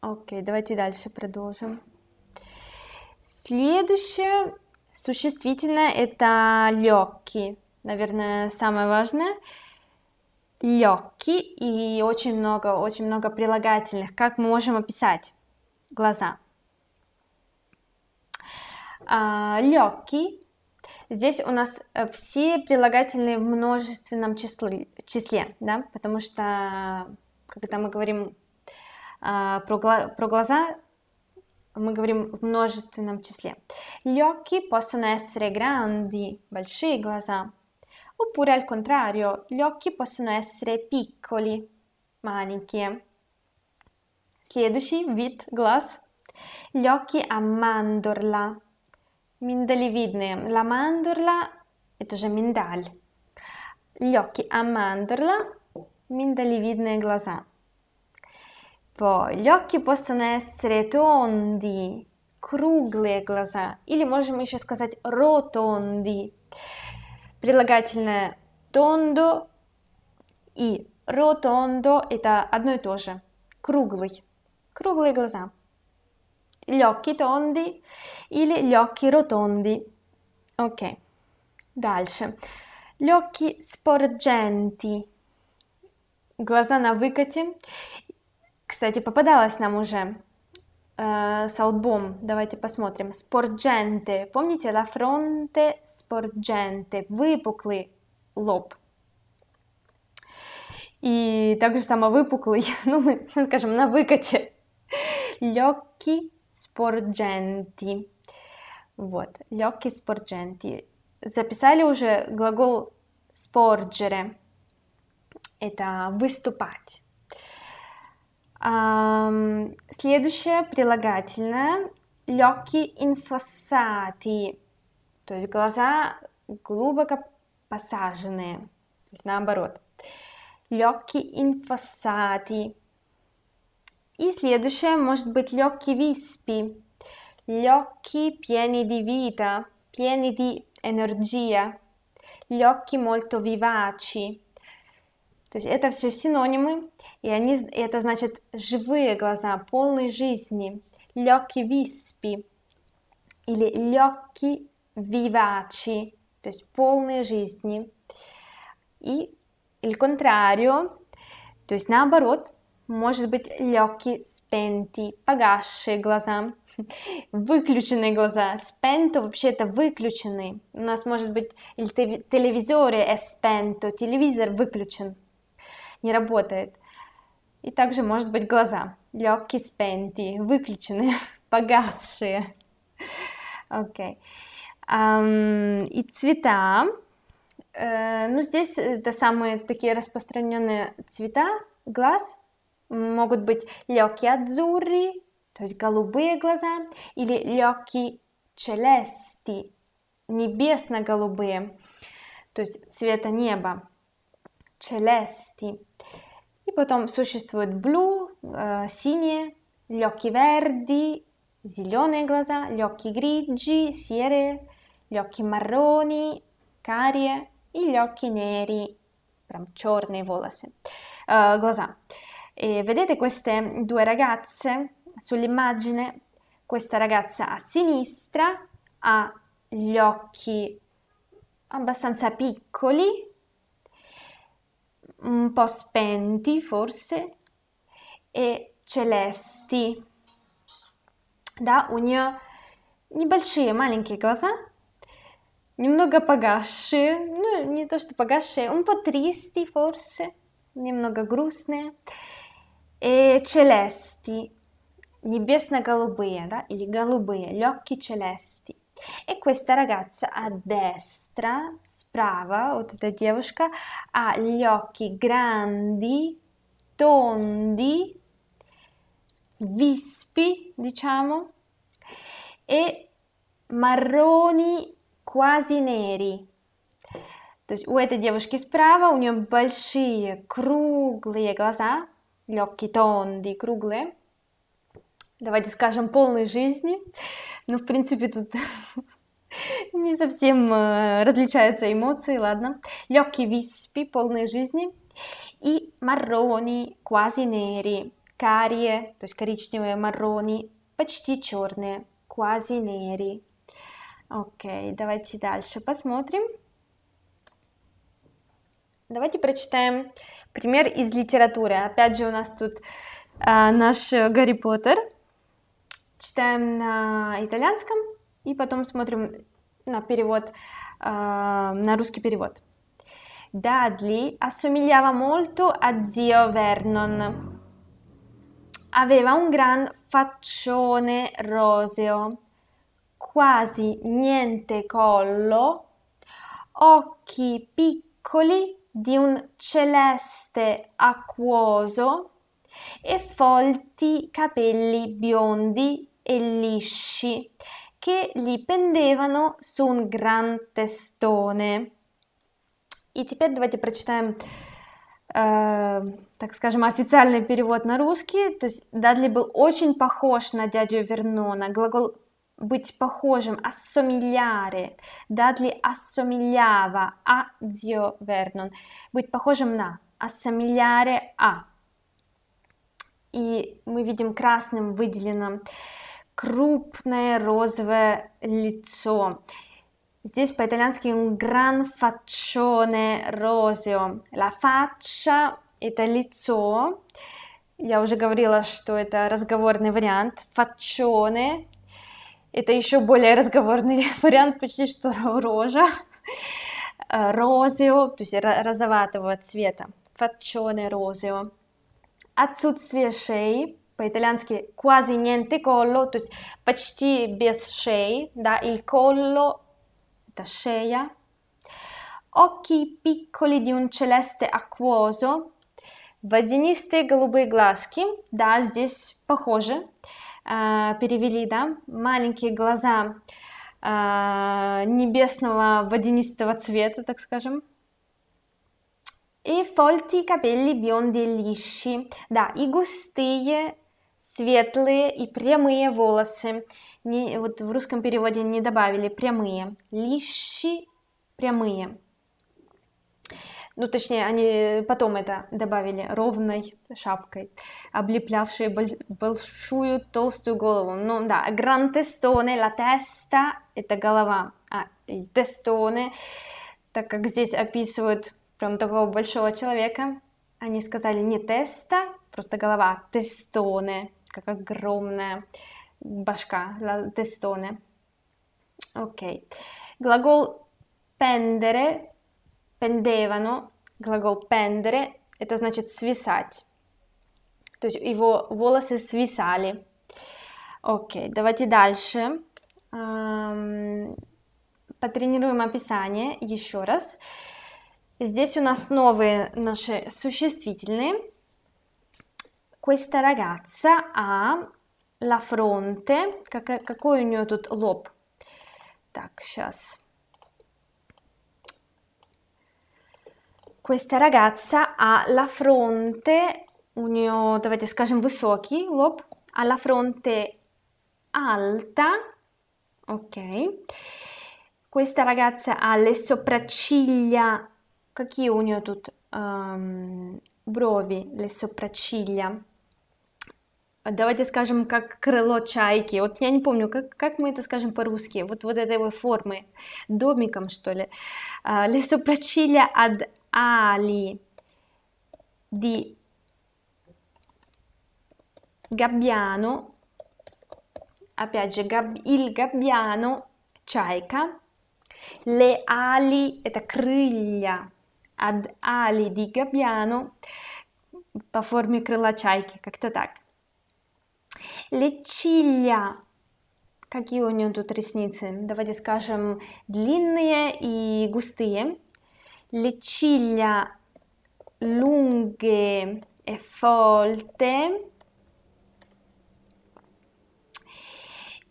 Окей, okay, давайте дальше продолжим. Следующее существительное – это легкие, Наверное, самое важное. Легкий и очень много, очень много прилагательных. Как мы можем описать глаза? А, легкий. Здесь у нас э, все прилагательные в множественном числе, числе да? потому что когда мы говорим а, про, про глаза, мы говорим в множественном числе. Gli occhi possono essere grandi, большие глаза. Oppure al contrario, gli occhi possono essere piccoli, маленькие. Следующий вид глаз. Gli occhi a mandorla. Миндалевидные. La mandorla – это же миндаль. Gli occhi a mandorla – миндалевидные глаза. Poi gli occhi possono essere tondi, круглые глаза, или можем еще сказать ротонди. Прилагательное тондо и ротондо – это одно и то же. Круглый. Круглые глаза. Легкий тонди или легкий ротонди. Окей. Okay. Дальше. Легкий спордженти. Глаза на выкате кстати, попадалась нам уже э, с альбом. Давайте посмотрим. Спордженте. Помните? La fronte sporgente. Выпуклый лоб. И также выпуклый. *laughs* ну, мы, ну, скажем, на выкате. Легкий спордженти. Вот, легкий спордженти. Записали уже глагол спорджере. Это выступать. Следующее прилагательное легкие инфосати, то есть глаза глубоко посаженные, то есть наоборот. Легкие инфосати. И следующее может быть легкие виспи, легкие pieni ди вита, pieni ди энергия, gli occhi molto vivaci, то есть это все синонимы, и они, это значит живые глаза, полные жизни, легкие виспи или легкие вивачи, то есть полные жизни. И il contrario, то есть наоборот, может быть легкие спенти, погасшие глаза, *laughs* выключенные глаза. Спенто вообще это выключенный. У нас может быть телевизоре спенто, телевизор выключен не работает. И также, может быть, глаза. Легкие спенти, выключены, *laughs* погасшие. Окей. Okay. Um, и цвета. Uh, ну, здесь э, это самые такие распространенные цвета глаз. Могут быть легкие адзури, то есть голубые глаза, или легкие челести, небесно-голубые, то есть цвета неба. Челести. И потом существует blue, э, синие, легкие верди, зеленые глаза, легкие гриджи, серые, легкие маррони, карие и легкие нери, прям черные волосы, э, глаза. E vedete queste due ragazze sull'immagine? Questa ragazza a sinistra ha gli occhi abbastanza piccoli un po' spenti forse e celesti. Да, у нее небольшие маленькие глаза, немного погасшие, ну не то что погасшие, он по тристи forse, немного грустные, и челести, небесно-голубые, да, или голубые, легкие челести. И questa ragazza a destra, справа, вот эта девушка, ha gli occhi grandi, tondi, vispi, diciamo, e marroni quasi neri. То есть у этой девушки справа у нее большие круглые глаза, легкие тонды, круглые, давайте скажем, полной жизни. Ну, в принципе, тут *laughs* не совсем э, различаются эмоции, ладно. Легкие виспи, полной жизни. И квази нери, карие, то есть коричневые маррони, почти черные, нери. Окей, давайте дальше посмотрим. Давайте прочитаем пример из литературы. Опять же у нас тут а, наш Гарри Поттер – читаем на итальянском и потом смотрим на перевод, э, на русский перевод. Dudley assomigliava molto a zio Vernon. Aveva un gran faccione roseo, quasi niente collo, occhi piccoli di un celeste acquoso e folti capelli biondi e lisci che gli pendevano su un gran тестone. И теперь давайте прочитаем, э, так скажем, официальный перевод на русский. То есть Дадли был очень похож на дядю Вернона. Глагол быть похожим, ассомиляре, Дадли ассомилява, а дзио Вернон, быть похожим на, ассомиляре а. И мы видим красным выделенным крупное розовое лицо. Здесь по-итальянски un gran faccione roseo. La faccia – это лицо. Я уже говорила, что это разговорный вариант. Faccione – это еще более разговорный *laughs* вариант, почти что *laughs* рожа. Э, розео, то есть розоватого цвета. Faccione roseo. Отсутствие шеи по-итальянски quasi niente collo, то есть почти без шеи, да, il collo – это шея. Occhi piccoli di un celeste acquoso, водянистые голубые глазки, да, здесь похоже, э, перевели, да, маленькие глаза э, небесного водянистого цвета, так скажем. И фольти капелли бионди лиши, да, и густые светлые и прямые волосы. Не, вот в русском переводе не добавили прямые. Лиши прямые. Ну, точнее, они потом это добавили ровной шапкой, облеплявшей большую толстую голову. Ну да, gran testone, la testa – это голова, а testone, так как здесь описывают прям такого большого человека, они сказали не теста, просто голова, тестоны, как огромная башка, тестоны. Окей. Okay. Глагол пендере, пендевано, глагол пендере, это значит свисать. То есть его волосы свисали. Окей, okay, давайте дальше. Потренируем описание еще раз. Здесь у нас новые наши существительные. questa ragazza ha la fronte, какой у нее тут лоб? Так, сейчас. Questa ragazza ha la fronte, у нее, давайте скажем, высокий лоб, ha la fronte alta, ok. Questa ragazza ha le sopracciglia, какие у нее тут um, брови, le sopracciglia? Давайте скажем, как крыло чайки. Вот я не помню, как, как мы это скажем по-русски. Вот, вот этой вот формы. Домиком, что ли. А, Лесопрочиля ад али ди габьяно. Опять же, габ, иль габьяно, чайка. Ле али – это крылья. Ад али ди габьяно по форме крыла чайки. Как-то так. Лечилья. Какие у нее тут ресницы? Давайте скажем длинные и густые. Лечилья lunghe e folte.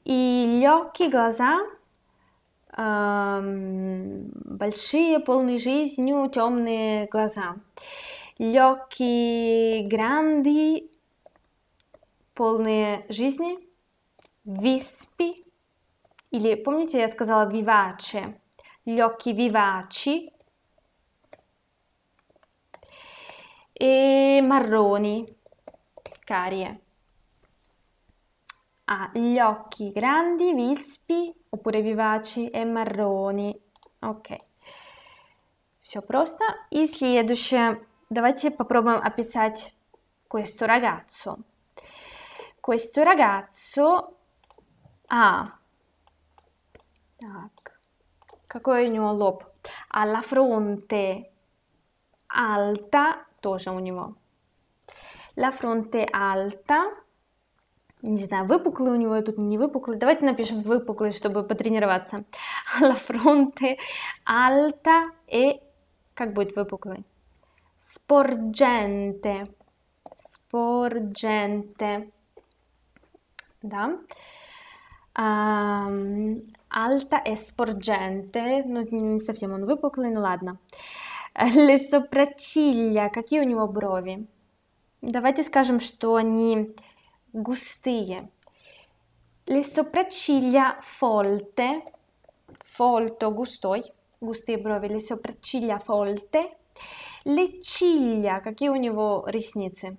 И легкие глаза эм, большие, полные жизнью, темные глаза. Gli occhi grandi полные жизни, виспи, или помните я сказала vivace, gli vivaci e marroni, carie. Ha gli occhi grandi, vispi oppure vivaci e marroni. Ok. Все просто. И следующее. Давайте попробуем описать questo ragazzo questo ragazzo ha, так, ha la fronte alta, тоже у него, la fronte alta, не знаю, выпуклый у него, тут не выпуклый, давайте напишем выпуклый, чтобы потренироваться, la fronte alta e, как будет выпуклый, sporgente, sporgente, да. Эм, Alta e sporgente, ну не совсем он выпуклый, ну ладно. Лесопрочилья. *laughs* какие у него брови? Давайте скажем, что они густые. Лесопрочилья sopracciglia folte, густой, густые брови. Лесопрочилья sopracciglia folte. какие у него ресницы?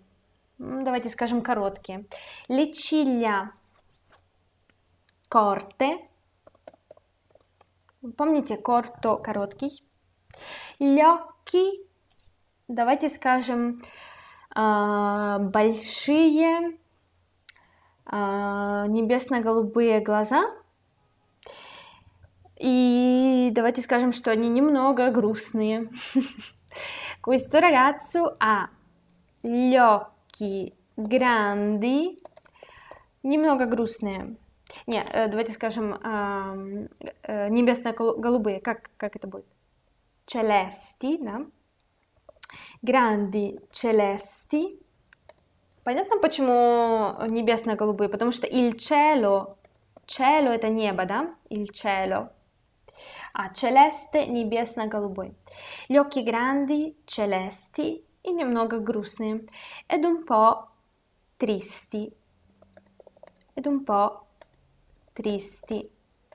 давайте скажем короткие. Le ciglia Помните, корто короткий. Легкий. Давайте скажем э, большие э, небесно-голубые глаза. И давайте скажем, что они немного грустные. Questo ragazzo ha gli такие гранды, немного грустные. Не, э, давайте скажем э, небесно-голубые. Как, как это будет? Челести, да? Гранди челести. Понятно, почему небесно-голубые? Потому что il cielo, cielo это небо, да? Il cielo. А челесте небесно-голубой. Лёки гранди челести и немного грустные. Ed un po' tristi. Ed un po' tristi.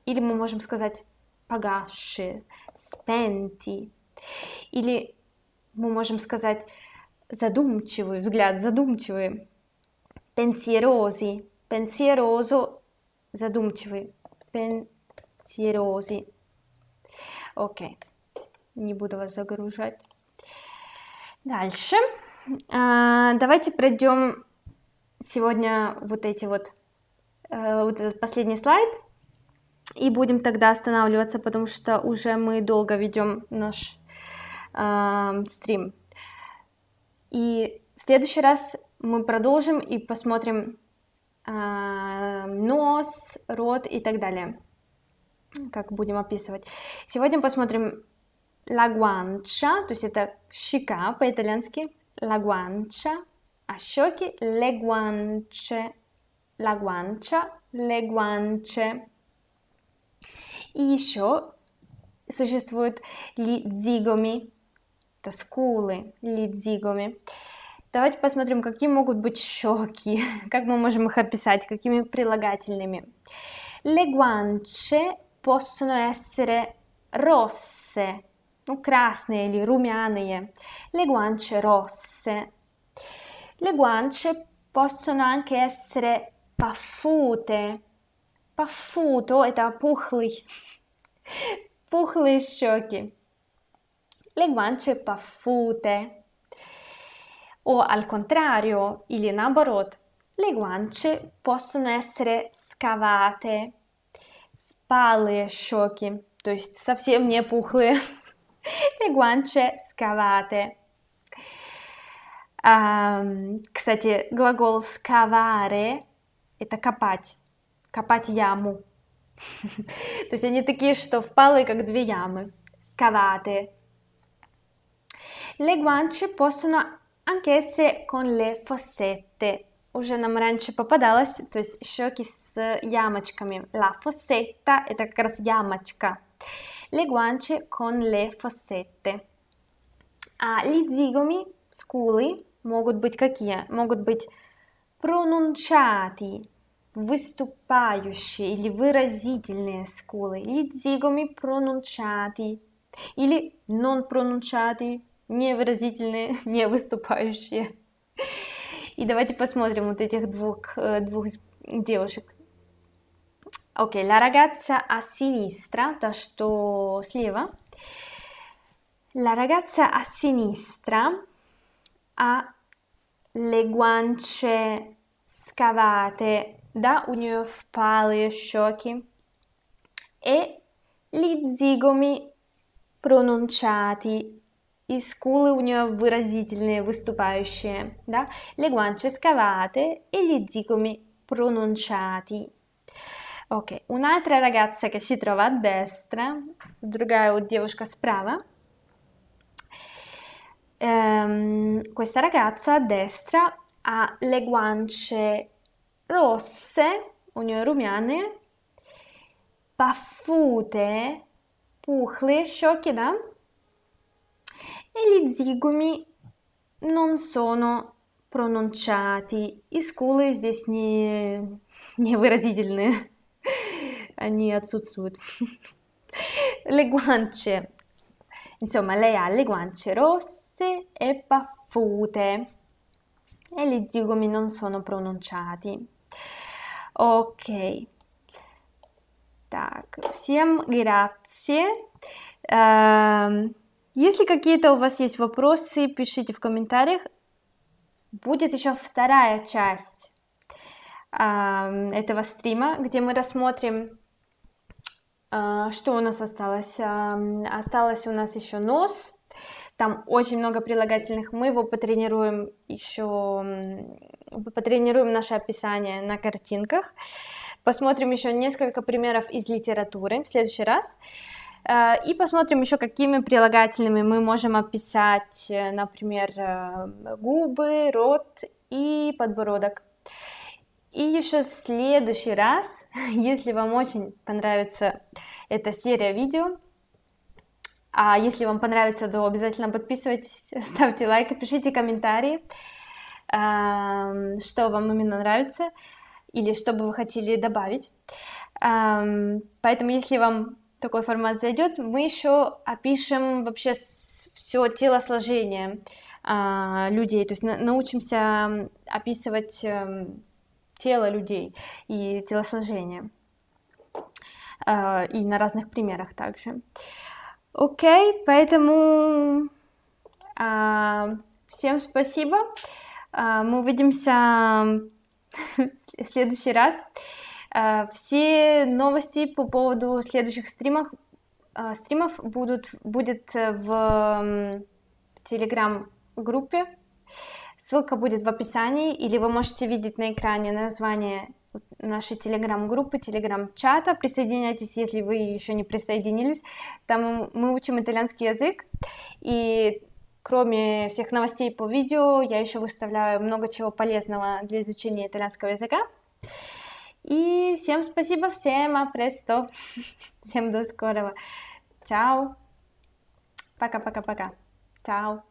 Или мы можем сказать погаши, спенти. Или мы можем сказать задумчивый взгляд, задумчивый. Pensierosi, pensieroso, задумчивый. Pensierosi. Окей, okay. не буду вас загружать. Дальше. А, давайте пройдем сегодня вот эти вот, э, вот этот последний слайд. И будем тогда останавливаться, потому что уже мы долго ведем наш э, стрим. И в следующий раз мы продолжим и посмотрим э, нос, рот и так далее, как будем описывать. Сегодня посмотрим la guancia, то есть это щека по-итальянски, la guancia, а щеки le guance, la guancia, le guance. И еще существуют лидзигоми, это скулы, лидзигоми. Давайте посмотрим, какие могут быть щеки, *laughs* как мы можем их описать, какими прилагательными. Le guance possono essere rosse, красные или румяные, le guance rosse. Le guance possono anche essere paffute. Пафуто – это пухлый, пухлые щеки. Le guance paffute. O al contrario, или наоборот, le guance possono essere scavate. Спалые щеки, то есть совсем не пухлые le guance scavate. Um, кстати, глагол «скаваре» — это копать, копать яму. То есть они такие, что впалы, как две ямы. Scavate. Le guance possono anche essere con le fossette. Уже нам раньше попадалось, то есть щеки с ямочками. La fossetta — это как раз ямочка. Ямочка. le guance con le fossette. А лидзигоми скулы могут быть какие? Могут быть пронунчати, выступающие или выразительные скулы. Лидзигоми пронунчати или non пронунчати, невыразительные, не выступающие. И давайте посмотрим вот этих двух, двух девушек. Ok, la ragazza a sinistra, ta что слева. La ragazza a sinistra ha le guance scavate da un нее впалые e gli zigomi pronunciati и скулы у нее выразительные, выступающие, да? Le guance scavate e gli zigomi pronunciati. Ok, un'altra ragazza che si trova a destra, другая девушка справа. Ehm, questa ragazza a destra ha le guance rosse, ognuno rumiane, baffute, puhle, sciocche, da? E gli zigomi non sono pronunciati. И скулы здесь не, не выразительные. Они отсутствуют. Le guance. Insomma, lei ha le guance rosse e baffute. E gli zigomi non sono pronunciati. Ok. Так, всем grazie. Uh, если какие-то у вас есть вопросы, пишите в комментариях. Будет еще вторая часть. этого стрима, где мы рассмотрим, а, что у нас осталось. осталось у нас еще нос, там очень много прилагательных, мы его потренируем еще, потренируем наше описание на картинках. Посмотрим еще несколько примеров из литературы в следующий раз. А, и посмотрим еще, какими прилагательными мы можем описать, э, например, э, губы, рот и подбородок. И еще в следующий раз, *laughs* если вам очень понравится эта серия видео, а если вам понравится, то обязательно подписывайтесь, *laughs* ставьте лайк и пишите комментарии, эм, что вам именно нравится или что бы вы хотели добавить. Эм, поэтому, если вам такой формат зайдет, мы еще опишем вообще все телосложение а, людей, то есть научимся описывать эм, тело людей и телосложение. А, и на разных примерах также. Окей, поэтому а, всем спасибо. А, мы увидимся *laughs* в следующий раз. Все новости по поводу следующих стримов, стримов будут, будет в телеграм-группе. Ссылка будет в описании, или вы можете видеть на экране название нашей телеграм-группы, телеграм-чата. Присоединяйтесь, если вы еще не присоединились. Там мы учим итальянский язык. И кроме всех новостей по видео, я еще выставляю много чего полезного для изучения итальянского языка. И всем спасибо, всем апресто. Всем до скорого. Чао. Пока-пока-пока. Чао.